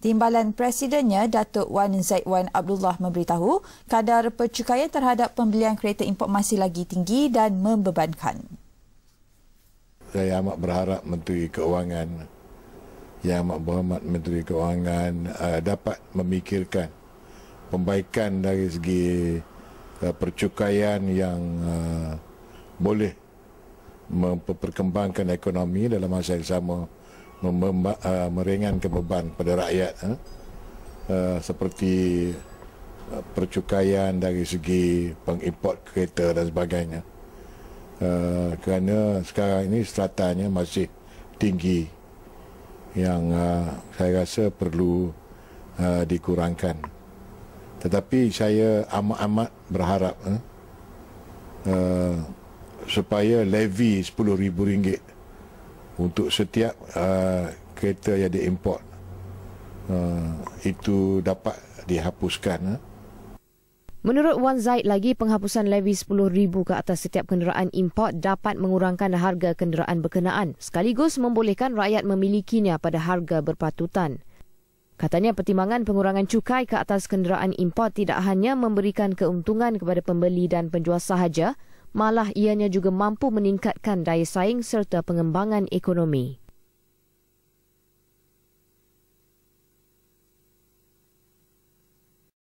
Timbalan Presidennya Datuk Wan Zaid Wan Abdullah memberitahu kadar percukaian terhadap pembelian kereta import masih lagi tinggi dan membebankan. Saya amat berharap Menteri Keuangan yang amat berhormat Menteri Keuangan eh, dapat memikirkan pembaikan dari segi eh, percukaian yang eh, boleh memperkembangkan ekonomi dalam masa yang sama mem- ah, meringankan beban pada rakyat uh, seperti uh, percukaian dari segi pengimport kereta dan sebagainya uh, kerana sekarang ini seratanya masih tinggi yang uh, saya rasa perlu uh, dikurangkan tetapi saya amat-amat berharap uh, uh, supaya levy RM10,000 untuk setiap uh, kereta yang diimport uh, itu dapat dihapuskan. Uh. Menurut Wan Zaid lagi, penghapusan levy RM10,000 ke atas setiap kenderaan import dapat mengurangkan harga kenderaan berkenaan sekaligus membolehkan rakyat memilikinya pada harga berpatutan. Katanya pertimbangan pengurangan cukai ke atas kenderaan import tidak hanya memberikan keuntungan kepada pembeli dan penjual sahaja malah ianya juga mampu meningkatkan daya saing serta pengembangan ekonomi.